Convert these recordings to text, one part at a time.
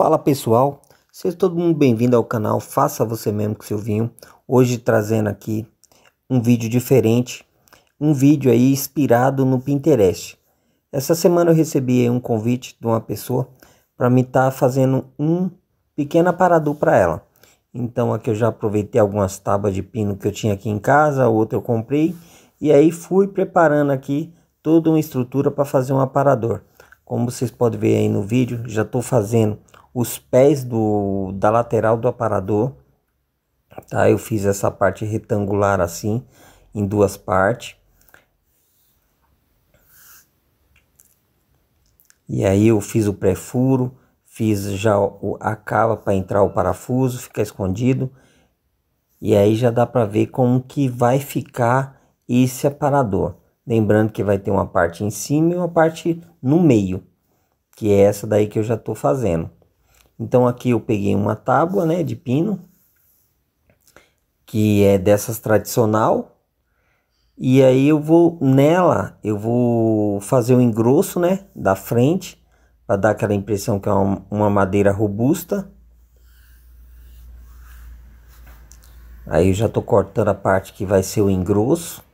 Fala pessoal, seja todo mundo bem-vindo ao canal Faça Você Mesmo com seu vinho. Hoje trazendo aqui um vídeo diferente, um vídeo aí inspirado no Pinterest. Essa semana eu recebi um convite de uma pessoa para me estar tá fazendo um pequeno aparador para ela. Então aqui eu já aproveitei algumas tábuas de pino que eu tinha aqui em casa, outra eu comprei e aí fui preparando aqui toda uma estrutura para fazer um aparador. Como vocês podem ver aí no vídeo, já estou fazendo os pés do, da lateral do aparador, tá? Eu fiz essa parte retangular assim, em duas partes. E aí eu fiz o pré-furo, fiz já a cava para entrar o parafuso, ficar escondido. E aí já dá para ver como que vai ficar esse aparador. Lembrando que vai ter uma parte em cima e uma parte no meio, que é essa daí que eu já estou fazendo. Então aqui eu peguei uma tábua, né, de pino, que é dessas tradicional. E aí eu vou nela, eu vou fazer o engrosso, né, da frente, para dar aquela impressão que é uma, uma madeira robusta. Aí eu já estou cortando a parte que vai ser o engrosso.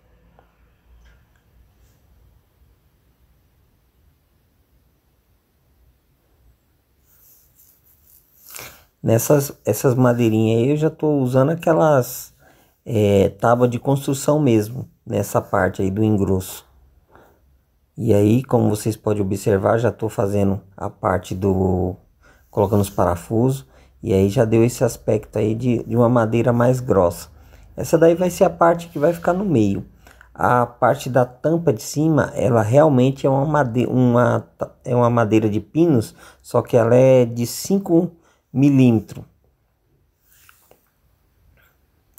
Nessas essas madeirinhas aí eu já estou usando aquelas é, tábua de construção mesmo, nessa parte aí do engrosso. E aí, como vocês podem observar, já estou fazendo a parte do... colocando os parafusos. E aí já deu esse aspecto aí de, de uma madeira mais grossa. Essa daí vai ser a parte que vai ficar no meio. A parte da tampa de cima, ela realmente é uma madeira, uma, é uma madeira de pinos, só que ela é de 5 milímetro.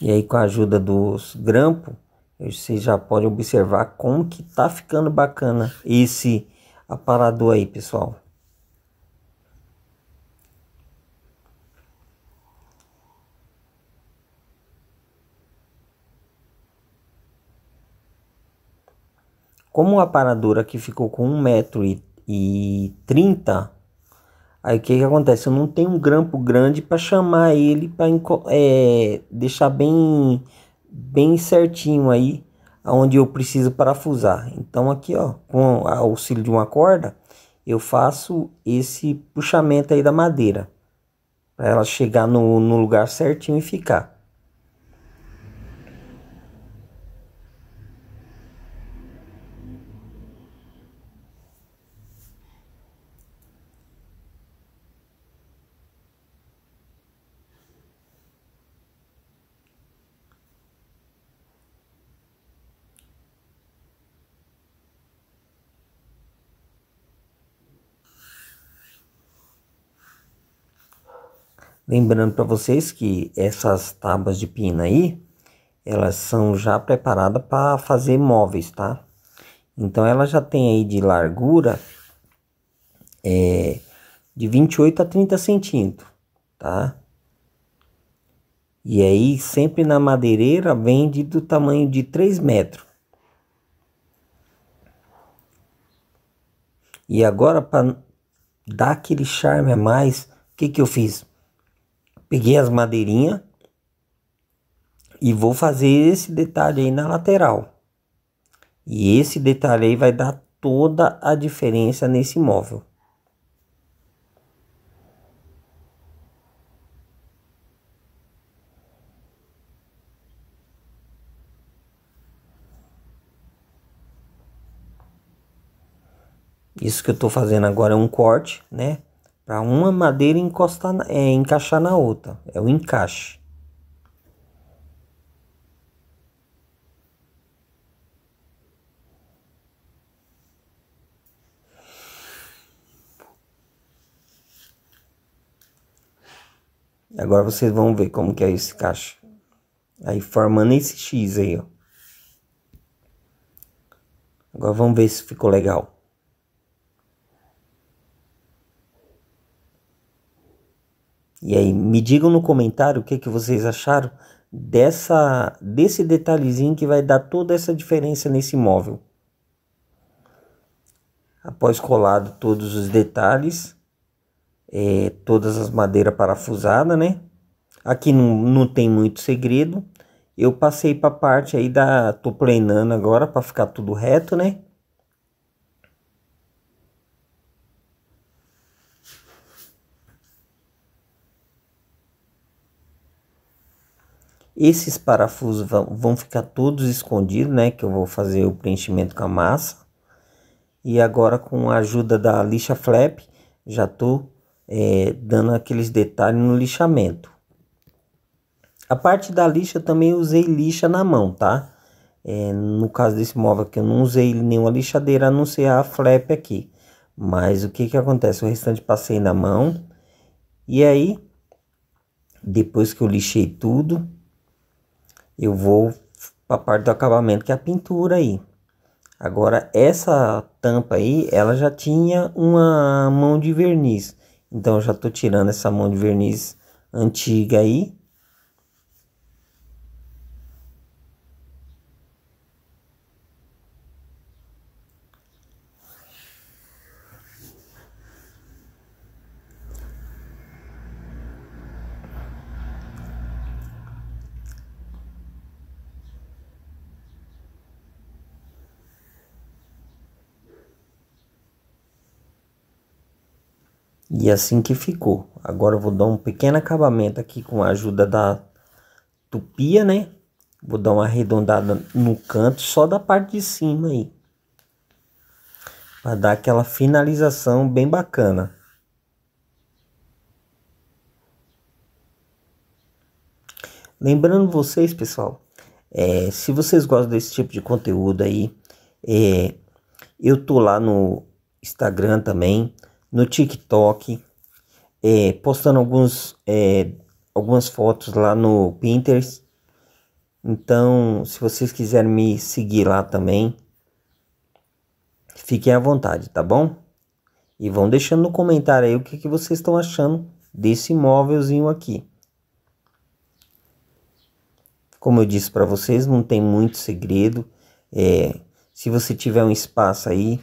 E aí com a ajuda dos grampos, vocês já podem observar como que tá ficando bacana esse aparador aí, pessoal. Como o aparador aqui ficou com 1,30m, Aí o que, que acontece? Eu não tenho um grampo grande para chamar ele para é, deixar bem, bem certinho aí aonde eu preciso parafusar. Então aqui ó, com o auxílio de uma corda, eu faço esse puxamento aí da madeira para ela chegar no, no lugar certinho e ficar. Lembrando para vocês que essas tábuas de pina aí, elas são já preparadas para fazer móveis, tá? Então ela já tem aí de largura é, de 28 a 30 centímetros, tá? E aí sempre na madeireira vende do tamanho de 3 metros. E agora para dar aquele charme a mais, o que que eu fiz? Peguei as madeirinhas e vou fazer esse detalhe aí na lateral. E esse detalhe aí vai dar toda a diferença nesse móvel. Isso que eu estou fazendo agora é um corte, né? para uma madeira encostar, é, encaixar na outra. É o encaixe. Agora vocês vão ver como que é esse caixa. Aí formando esse X aí, ó. Agora vamos ver se ficou legal. E aí, me digam no comentário o que, que vocês acharam dessa desse detalhezinho que vai dar toda essa diferença nesse móvel. Após colado todos os detalhes, é, todas as madeiras parafusadas, né? Aqui não, não tem muito segredo. Eu passei para a parte aí da... Tô plenando agora para ficar tudo reto, né? Esses parafusos vão ficar todos escondidos, né? Que eu vou fazer o preenchimento com a massa. E agora com a ajuda da lixa flap, já tô é, dando aqueles detalhes no lixamento. A parte da lixa também usei lixa na mão, tá? É, no caso desse móvel que eu não usei nenhuma lixadeira, a não ser a flap aqui. Mas o que que acontece? O restante passei na mão. E aí, depois que eu lixei tudo, eu vou para a parte do acabamento que é a pintura aí. Agora essa tampa aí, ela já tinha uma mão de verniz. Então já estou tirando essa mão de verniz antiga aí E é assim que ficou. Agora eu vou dar um pequeno acabamento aqui com a ajuda da tupia, né? Vou dar uma arredondada no canto, só da parte de cima aí. Para dar aquela finalização bem bacana. Lembrando vocês, pessoal, é, se vocês gostam desse tipo de conteúdo aí, é, eu tô lá no Instagram também no TikTok, é, postando alguns, é, algumas fotos lá no Pinterest. Então, se vocês quiserem me seguir lá também, fiquem à vontade, tá bom? E vão deixando no comentário aí o que, que vocês estão achando desse imóvelzinho aqui. Como eu disse para vocês, não tem muito segredo. É, se você tiver um espaço aí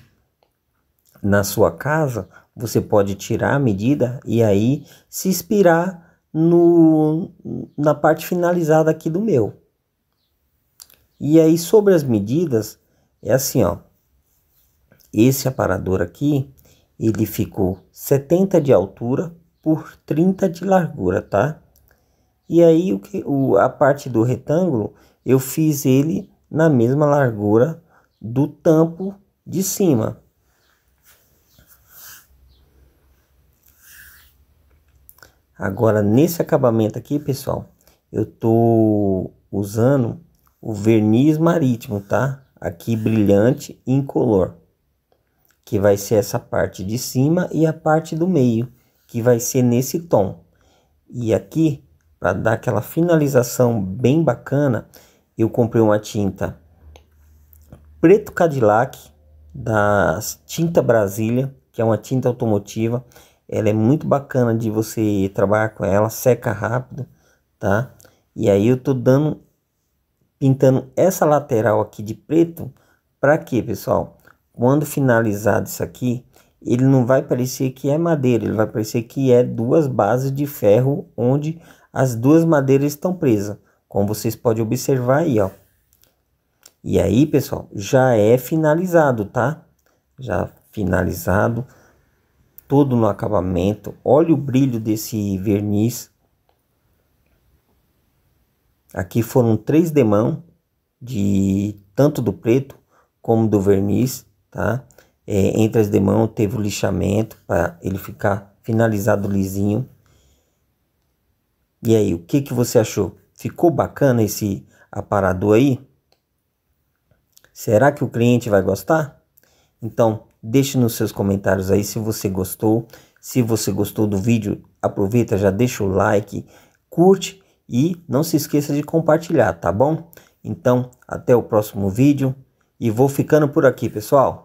na sua casa, você pode tirar a medida e aí se inspirar no, na parte finalizada aqui do meu. E aí sobre as medidas, é assim ó, esse aparador aqui, ele ficou 70 de altura por 30 de largura, tá? E aí o que, o, a parte do retângulo, eu fiz ele na mesma largura do tampo de cima. Agora, nesse acabamento aqui, pessoal, eu tô usando o verniz marítimo, tá? Aqui brilhante incolor, que vai ser essa parte de cima e a parte do meio, que vai ser nesse tom. E aqui, para dar aquela finalização bem bacana, eu comprei uma tinta preto Cadillac da Tinta Brasília, que é uma tinta automotiva ela é muito bacana de você trabalhar com ela, seca rápido, tá? E aí eu tô dando, pintando essa lateral aqui de preto, para quê, pessoal? Quando finalizado isso aqui, ele não vai parecer que é madeira, ele vai parecer que é duas bases de ferro onde as duas madeiras estão presas, como vocês podem observar aí, ó. E aí, pessoal, já é finalizado, tá? Já finalizado todo no acabamento. Olha o brilho desse verniz. Aqui foram três demão de tanto do preto como do verniz, tá? É, entre as demão teve o lixamento para ele ficar finalizado lisinho. E aí, o que, que você achou? Ficou bacana esse aparador aí? Será que o cliente vai gostar? Então, Deixe nos seus comentários aí se você gostou. Se você gostou do vídeo, aproveita, já deixa o like, curte e não se esqueça de compartilhar, tá bom? Então, até o próximo vídeo e vou ficando por aqui, pessoal.